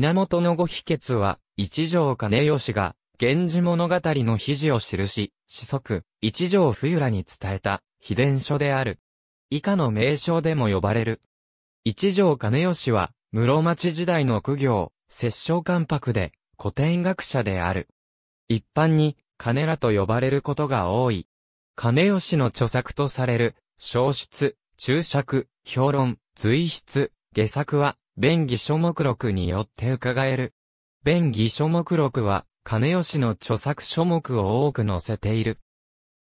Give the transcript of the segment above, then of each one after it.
源のご秘訣は、一条兼義が、源氏物語の肘を記し、子息、一条冬らに伝えた、秘伝書である。以下の名称でも呼ばれる。一条兼義は、室町時代の苦行、摂政関白で、古典学者である。一般に、金らと呼ばれることが多い。金吉の著作とされる、小出、注釈、評論、随筆、下作は、便宜書目録によって伺える。便宜書目録は、金吉の著作書目を多く載せている。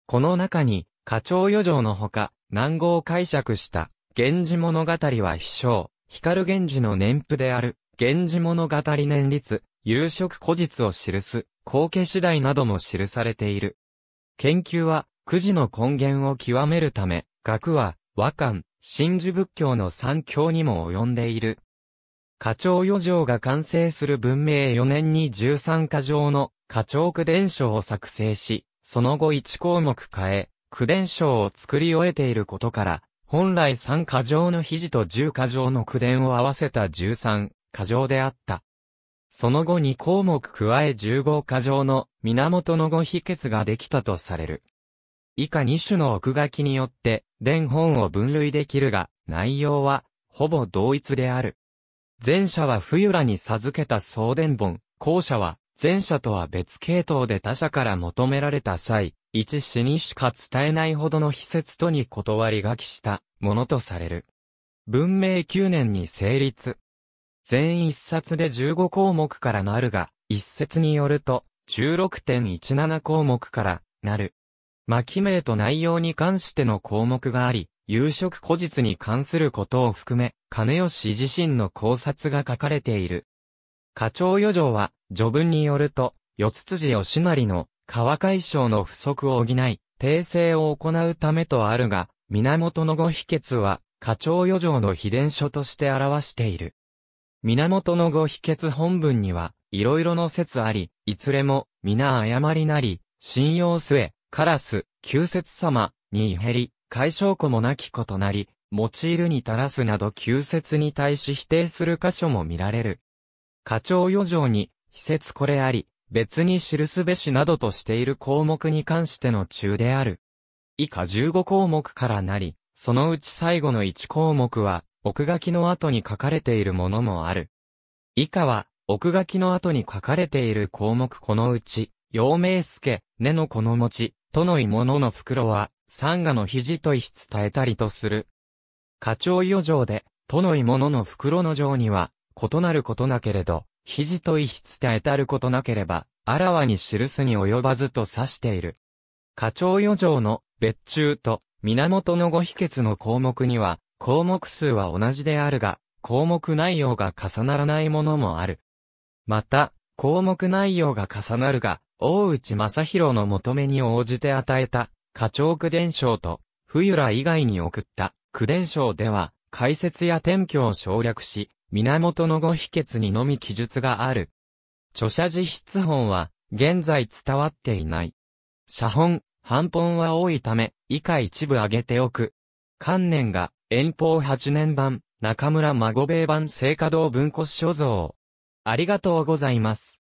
この中に、課長余剰のほか、南郷を解釈した、源氏物語は秘書、光源氏の年譜である、源氏物語年率、夕食古日を記す、後継次第なども記されている。研究は、くじの根源を極めるため、学は、和漢、真珠仏教の三教にも及んでいる。課長余剰が完成する文明4年に13課条の課長区伝承を作成し、その後1項目変え、区伝承を作り終えていることから、本来3課条の肘と10課条の区伝を合わせた13課条であった。その後2項目加え15課条の源の語秘訣ができたとされる。以下2種の奥書きによって、伝本を分類できるが、内容は、ほぼ同一である。前者は冬らに授けた送電本、後者は、前者とは別系統で他者から求められた際、一死にしか伝えないほどの秘説とに断り書きしたものとされる。文明9年に成立。全一冊で15項目からなるが、一説によると、16.17項目からなる。巻名と内容に関しての項目があり、夕食古日に関することを含め、金吉自身の考察が書かれている。課長余剰は、序文によると、四つ辻義成の、川解消の不足を補い、訂正を行うためとあるが、源の語秘訣は、課長余剰の秘伝書として表している。源の語秘訣本文には、いろいろの説あり、いずれも、皆誤りなり、信用末、カラス、旧説様、に減り、解消庫もなきことなり、用いるに垂らすなど旧説に対し否定する箇所も見られる。課長余剰に、非説これあり、別に記すべしなどとしている項目に関しての中である。以下15項目からなり、そのうち最後の1項目は、奥書きの後に書かれているものもある。以下は、奥書きの後に書かれている項目このうち、陽明助、根のこの餅、とのいものの袋は、三河の肘と一伝えたりとする。課長余剰で、都のい物の袋の上には、異なることなけれど、肘と一伝えたることなければ、あらわに記すに及ばずと指している。課長余剰の別注と源のご秘訣の項目には、項目数は同じであるが、項目内容が重ならないものもある。また、項目内容が重なるが、大内正宏の求めに応じて与えた課長区伝承と、冬ら以外に送った区伝承では、解説や転居を省略し、源の語秘訣にのみ記述がある。著者自筆本は、現在伝わっていない。写本、版本は多いため、以下一部挙げておく。観念が、遠方八年版、中村孫兵衛版聖火堂文庫所蔵。ありがとうございます。